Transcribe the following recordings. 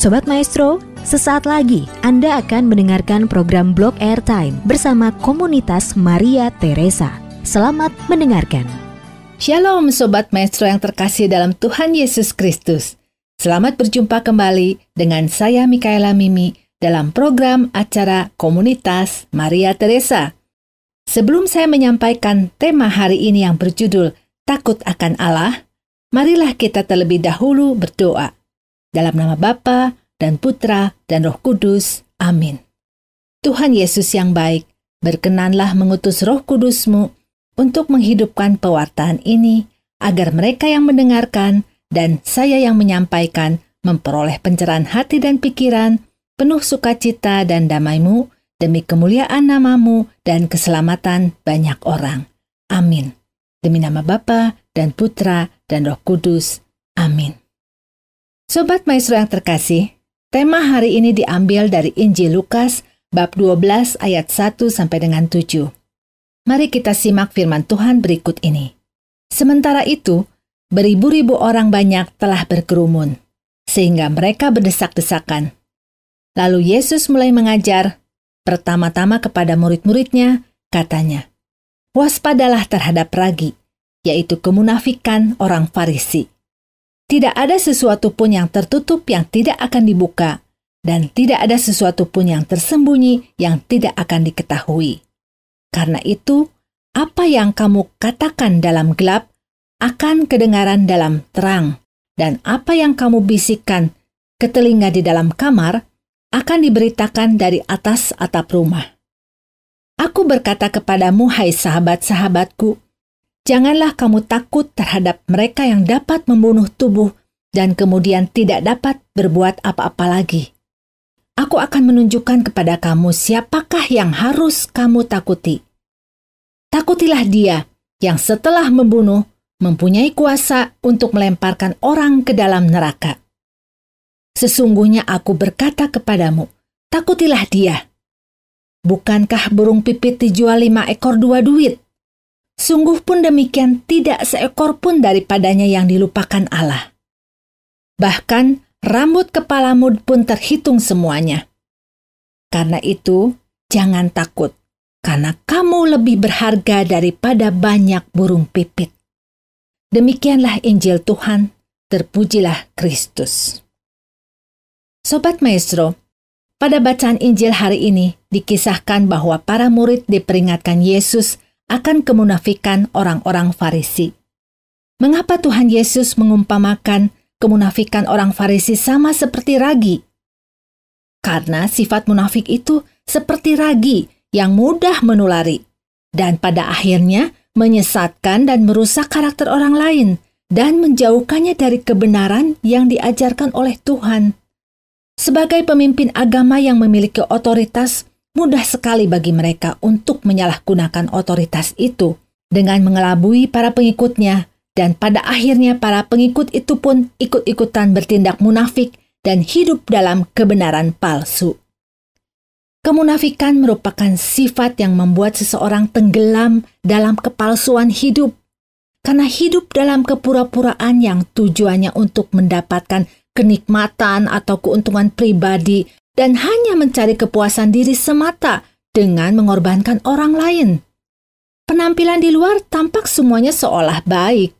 Sobat Maestro, sesaat lagi Anda akan mendengarkan program Blog Airtime bersama komunitas Maria Teresa. Selamat mendengarkan. Shalom Sobat Maestro yang terkasih dalam Tuhan Yesus Kristus. Selamat berjumpa kembali dengan saya Mikaela Mimi dalam program acara komunitas Maria Teresa. Sebelum saya menyampaikan tema hari ini yang berjudul Takut akan Allah, marilah kita terlebih dahulu berdoa. Dalam nama Bapa dan Putra dan Roh Kudus. Amin. Tuhan Yesus yang baik, berkenanlah mengutus Roh Kudusmu untuk menghidupkan pewartaan ini, agar mereka yang mendengarkan dan saya yang menyampaikan memperoleh pencerahan hati dan pikiran, penuh sukacita dan damaimu, demi kemuliaan namamu dan keselamatan banyak orang. Amin. Demi nama Bapa dan Putra dan Roh Kudus. Amin. Sobat Maestro yang terkasih, tema hari ini diambil dari Injil Lukas bab 12 ayat 1 sampai dengan 7. Mari kita simak firman Tuhan berikut ini. Sementara itu, beribu-ribu orang banyak telah berkerumun, sehingga mereka berdesak-desakan. Lalu Yesus mulai mengajar, pertama-tama kepada murid-muridnya, katanya, Waspadalah terhadap ragi, yaitu kemunafikan orang Farisi. Tidak ada sesuatu pun yang tertutup yang tidak akan dibuka, dan tidak ada sesuatu pun yang tersembunyi yang tidak akan diketahui. Karena itu, apa yang kamu katakan dalam gelap akan kedengaran dalam terang, dan apa yang kamu bisikkan ke telinga di dalam kamar akan diberitakan dari atas atap rumah. Aku berkata kepadamu, hai sahabat-sahabatku, Janganlah kamu takut terhadap mereka yang dapat membunuh tubuh dan kemudian tidak dapat berbuat apa-apa lagi. Aku akan menunjukkan kepada kamu siapakah yang harus kamu takuti. Takutilah dia yang setelah membunuh mempunyai kuasa untuk melemparkan orang ke dalam neraka. Sesungguhnya aku berkata kepadamu, takutilah dia. Bukankah burung pipit dijual lima ekor dua duit? Sungguh pun demikian tidak seekor pun daripadanya yang dilupakan Allah. Bahkan rambut kepalamu pun terhitung semuanya. Karena itu, jangan takut, karena kamu lebih berharga daripada banyak burung pipit. Demikianlah Injil Tuhan, terpujilah Kristus. Sobat Maestro, pada bacaan Injil hari ini dikisahkan bahwa para murid diperingatkan Yesus akan kemunafikan orang-orang Farisi. Mengapa Tuhan Yesus mengumpamakan kemunafikan orang Farisi sama seperti ragi? Karena sifat munafik itu seperti ragi yang mudah menulari dan pada akhirnya menyesatkan dan merusak karakter orang lain dan menjauhkannya dari kebenaran yang diajarkan oleh Tuhan. Sebagai pemimpin agama yang memiliki otoritas Mudah sekali bagi mereka untuk menyalahgunakan otoritas itu dengan mengelabui para pengikutnya dan pada akhirnya para pengikut itu pun ikut-ikutan bertindak munafik dan hidup dalam kebenaran palsu. Kemunafikan merupakan sifat yang membuat seseorang tenggelam dalam kepalsuan hidup. Karena hidup dalam kepura-puraan yang tujuannya untuk mendapatkan kenikmatan atau keuntungan pribadi dan hanya mencari kepuasan diri semata dengan mengorbankan orang lain. Penampilan di luar tampak semuanya seolah baik,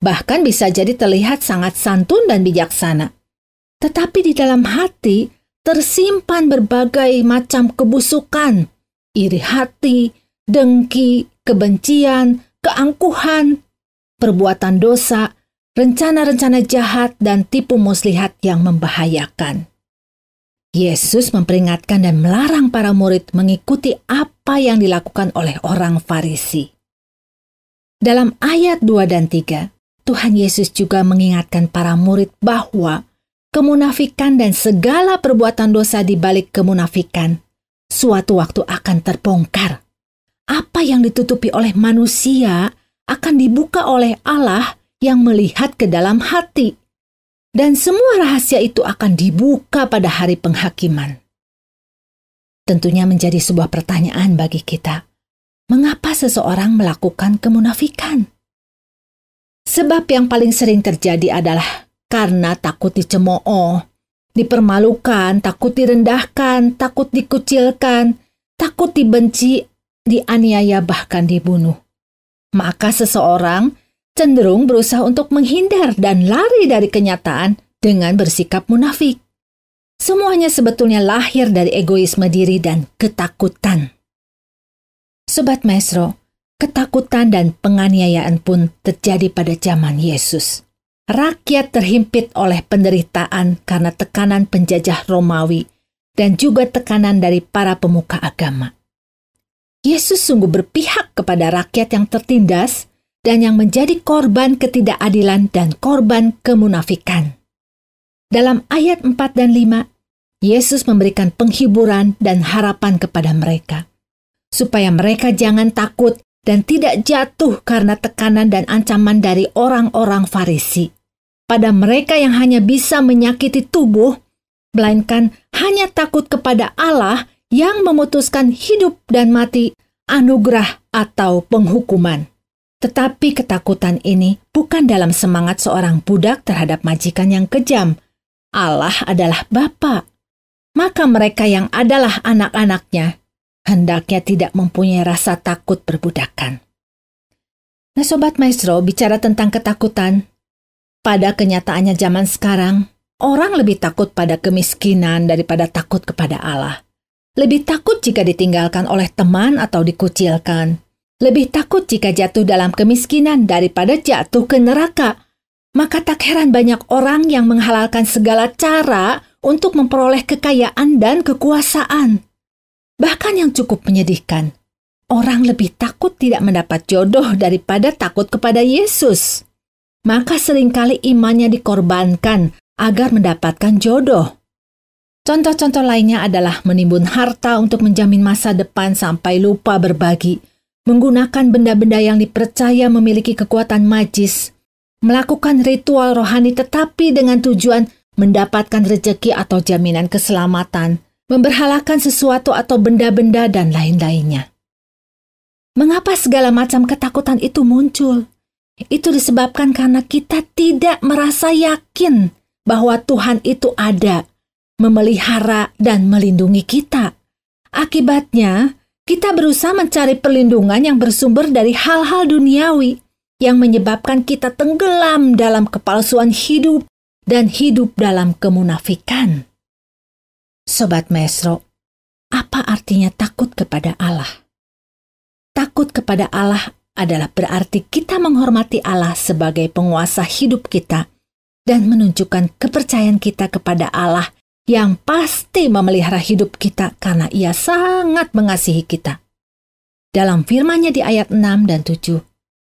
bahkan bisa jadi terlihat sangat santun dan bijaksana. Tetapi di dalam hati tersimpan berbagai macam kebusukan, iri hati, dengki, kebencian, keangkuhan, perbuatan dosa, rencana-rencana jahat, dan tipu muslihat yang membahayakan. Yesus memperingatkan dan melarang para murid mengikuti apa yang dilakukan oleh orang Farisi. Dalam ayat 2 dan 3, Tuhan Yesus juga mengingatkan para murid bahwa kemunafikan dan segala perbuatan dosa di balik kemunafikan suatu waktu akan terbongkar. Apa yang ditutupi oleh manusia akan dibuka oleh Allah yang melihat ke dalam hati dan semua rahasia itu akan dibuka pada hari penghakiman. Tentunya menjadi sebuah pertanyaan bagi kita, mengapa seseorang melakukan kemunafikan? Sebab yang paling sering terjadi adalah karena takut dicemooh, dipermalukan, takut direndahkan, takut dikucilkan, takut dibenci, dianiaya bahkan dibunuh. Maka seseorang cenderung berusaha untuk menghindar dan lari dari kenyataan dengan bersikap munafik. Semuanya sebetulnya lahir dari egoisme diri dan ketakutan. Sobat Maestro, ketakutan dan penganiayaan pun terjadi pada zaman Yesus. Rakyat terhimpit oleh penderitaan karena tekanan penjajah Romawi dan juga tekanan dari para pemuka agama. Yesus sungguh berpihak kepada rakyat yang tertindas dan yang menjadi korban ketidakadilan dan korban kemunafikan. Dalam ayat 4 dan 5, Yesus memberikan penghiburan dan harapan kepada mereka, supaya mereka jangan takut dan tidak jatuh karena tekanan dan ancaman dari orang-orang Farisi. Pada mereka yang hanya bisa menyakiti tubuh, melainkan hanya takut kepada Allah yang memutuskan hidup dan mati, anugerah, atau penghukuman. Tetapi ketakutan ini bukan dalam semangat seorang budak terhadap majikan yang kejam. Allah adalah Bapa. Maka mereka yang adalah anak-anaknya hendaknya tidak mempunyai rasa takut perbudakan. Nah Sobat Maestro, bicara tentang ketakutan, pada kenyataannya zaman sekarang, orang lebih takut pada kemiskinan daripada takut kepada Allah. Lebih takut jika ditinggalkan oleh teman atau dikucilkan lebih takut jika jatuh dalam kemiskinan daripada jatuh ke neraka. Maka tak heran banyak orang yang menghalalkan segala cara untuk memperoleh kekayaan dan kekuasaan. Bahkan yang cukup menyedihkan, orang lebih takut tidak mendapat jodoh daripada takut kepada Yesus. Maka seringkali imannya dikorbankan agar mendapatkan jodoh. Contoh-contoh lainnya adalah menimbun harta untuk menjamin masa depan sampai lupa berbagi, menggunakan benda-benda yang dipercaya memiliki kekuatan magis, melakukan ritual rohani tetapi dengan tujuan mendapatkan rejeki atau jaminan keselamatan, memberhalakan sesuatu atau benda-benda dan lain-lainnya. Mengapa segala macam ketakutan itu muncul? Itu disebabkan karena kita tidak merasa yakin bahwa Tuhan itu ada, memelihara dan melindungi kita. Akibatnya, kita berusaha mencari perlindungan yang bersumber dari hal-hal duniawi yang menyebabkan kita tenggelam dalam kepalsuan hidup dan hidup dalam kemunafikan. Sobat Mesro, apa artinya takut kepada Allah? Takut kepada Allah adalah berarti kita menghormati Allah sebagai penguasa hidup kita dan menunjukkan kepercayaan kita kepada Allah yang pasti memelihara hidup kita karena ia sangat mengasihi kita. Dalam firmannya di ayat 6 dan 7,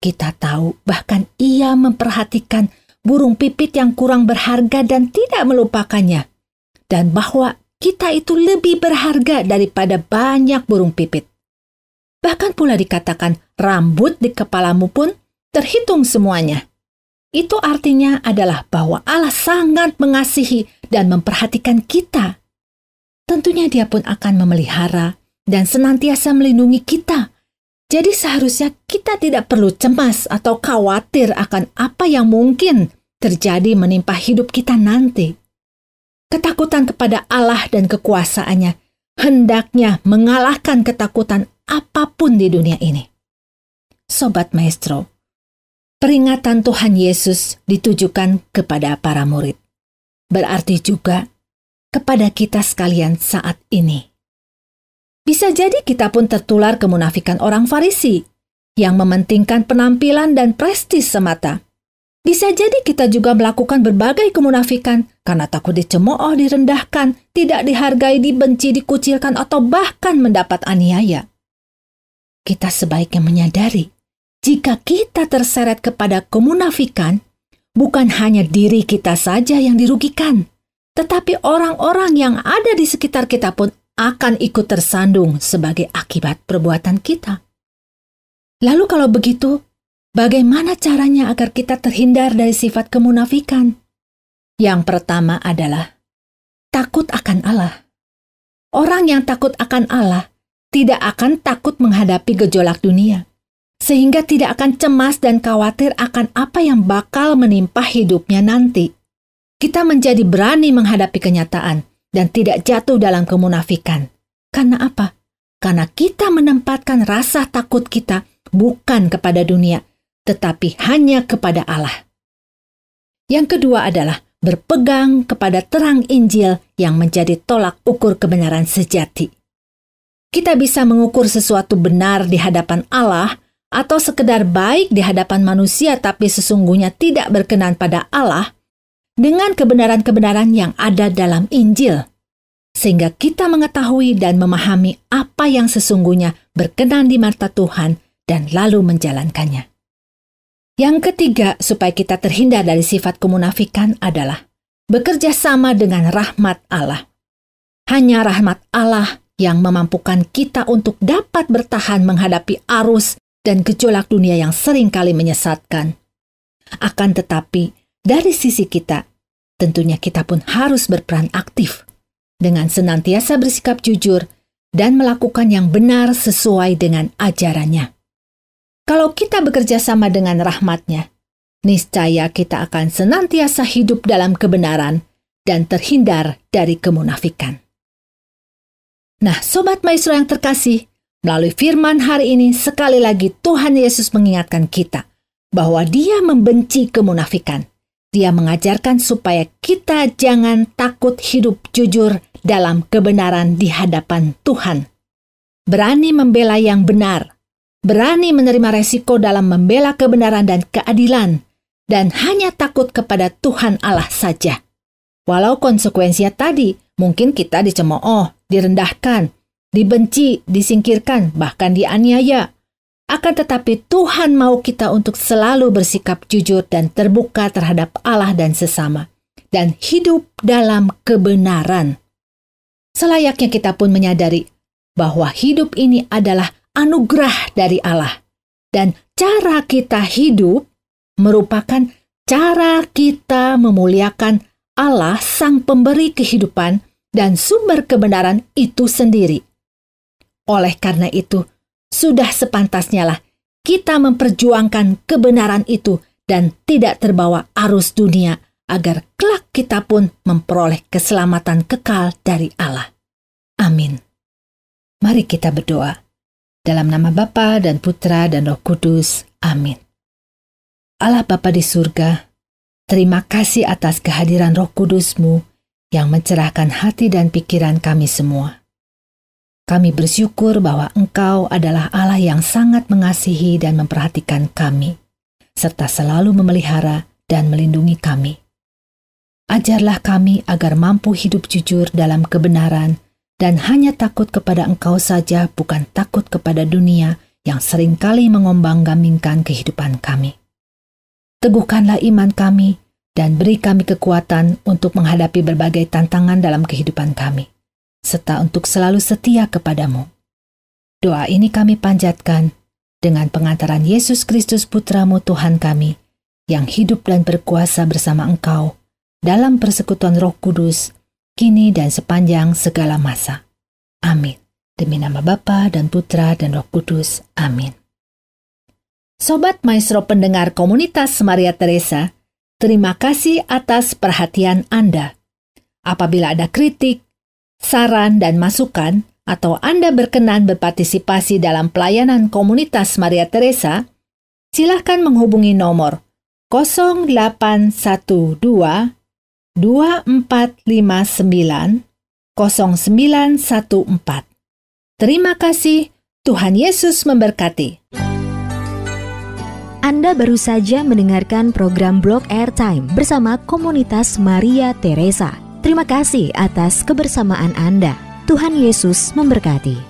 kita tahu bahkan ia memperhatikan burung pipit yang kurang berharga dan tidak melupakannya. Dan bahwa kita itu lebih berharga daripada banyak burung pipit. Bahkan pula dikatakan rambut di kepalamu pun terhitung semuanya. Itu artinya adalah bahwa Allah sangat mengasihi dan memperhatikan kita, tentunya Dia pun akan memelihara dan senantiasa melindungi kita. Jadi, seharusnya kita tidak perlu cemas atau khawatir akan apa yang mungkin terjadi menimpa hidup kita nanti. Ketakutan kepada Allah dan kekuasaannya hendaknya mengalahkan ketakutan apapun di dunia ini. Sobat Maestro, peringatan Tuhan Yesus ditujukan kepada para murid berarti juga kepada kita sekalian saat ini. Bisa jadi kita pun tertular kemunafikan orang Farisi yang mementingkan penampilan dan prestis semata. Bisa jadi kita juga melakukan berbagai kemunafikan karena takut dicemooh, direndahkan, tidak dihargai, dibenci, dikucilkan, atau bahkan mendapat aniaya. Kita sebaiknya menyadari jika kita terseret kepada kemunafikan, bukan hanya diri kita saja yang dirugikan, tetapi orang-orang yang ada di sekitar kita pun akan ikut tersandung sebagai akibat perbuatan kita. Lalu, kalau begitu, bagaimana caranya agar kita terhindar dari sifat kemunafikan? Yang pertama adalah takut akan Allah. Orang yang takut akan Allah tidak akan takut menghadapi gejolak dunia sehingga tidak akan cemas dan khawatir akan apa yang bakal menimpa hidupnya nanti. Kita menjadi berani menghadapi kenyataan dan tidak jatuh dalam kemunafikan. Karena apa? Karena kita menempatkan rasa takut kita bukan kepada dunia, tetapi hanya kepada Allah. Yang kedua adalah berpegang kepada terang Injil yang menjadi tolak ukur kebenaran sejati. Kita bisa mengukur sesuatu benar di hadapan Allah atau sekedar baik di hadapan manusia tapi sesungguhnya tidak berkenan pada Allah dengan kebenaran-kebenaran yang ada dalam Injil sehingga kita mengetahui dan memahami apa yang sesungguhnya berkenan di mata Tuhan dan lalu menjalankannya. Yang ketiga, supaya kita terhindar dari sifat kemunafikan adalah bekerja sama dengan rahmat Allah. Hanya rahmat Allah yang memampukan kita untuk dapat bertahan menghadapi arus dan gejolak dunia yang seringkali menyesatkan. Akan tetapi, dari sisi kita, tentunya kita pun harus berperan aktif dengan senantiasa bersikap jujur dan melakukan yang benar sesuai dengan ajarannya. Kalau kita bekerja sama dengan rahmatnya, niscaya kita akan senantiasa hidup dalam kebenaran dan terhindar dari kemunafikan. Nah, Sobat Maestro yang terkasih, Melalui firman hari ini, sekali lagi Tuhan Yesus mengingatkan kita bahwa Dia membenci kemunafikan. Dia mengajarkan supaya kita jangan takut hidup jujur dalam kebenaran di hadapan Tuhan. Berani membela yang benar, berani menerima resiko dalam membela kebenaran dan keadilan, dan hanya takut kepada Tuhan Allah saja. Walau konsekuensinya tadi mungkin kita dicemooh, direndahkan, dibenci, disingkirkan, bahkan dianiaya. Akan tetapi Tuhan mau kita untuk selalu bersikap jujur dan terbuka terhadap Allah dan sesama, dan hidup dalam kebenaran. Selayaknya kita pun menyadari bahwa hidup ini adalah anugerah dari Allah, dan cara kita hidup merupakan cara kita memuliakan Allah, Sang Pemberi Kehidupan, dan sumber kebenaran itu sendiri. Oleh karena itu, sudah sepantasnya lah kita memperjuangkan kebenaran itu dan tidak terbawa arus dunia agar kelak kita pun memperoleh keselamatan kekal dari Allah. Amin. Mari kita berdoa. Dalam nama Bapa dan Putra dan Roh Kudus. Amin. Allah Bapa di surga, terima kasih atas kehadiran Roh Kudusmu yang mencerahkan hati dan pikiran kami semua. Kami bersyukur bahwa Engkau adalah Allah yang sangat mengasihi dan memperhatikan kami, serta selalu memelihara dan melindungi kami. Ajarlah kami agar mampu hidup jujur dalam kebenaran dan hanya takut kepada Engkau saja, bukan takut kepada dunia yang seringkali mengombang-gambingkan kehidupan kami. Teguhkanlah iman kami dan beri kami kekuatan untuk menghadapi berbagai tantangan dalam kehidupan kami serta untuk selalu setia kepadamu. Doa ini kami panjatkan dengan pengantaran Yesus Kristus Putramu Tuhan kami, yang hidup dan berkuasa bersama Engkau dalam persekutuan roh kudus, kini dan sepanjang segala masa. Amin. Demi nama Bapa dan Putra dan Roh Kudus. Amin. Sobat Maestro pendengar komunitas Maria Teresa, terima kasih atas perhatian Anda. Apabila ada kritik, saran, dan masukan, atau Anda berkenan berpartisipasi dalam pelayanan komunitas Maria Teresa, silahkan menghubungi nomor 0812 2459 0914. Terima kasih, Tuhan Yesus memberkati. Anda baru saja mendengarkan program Blog Airtime bersama komunitas Maria Teresa. Terima kasih atas kebersamaan Anda. Tuhan Yesus memberkati.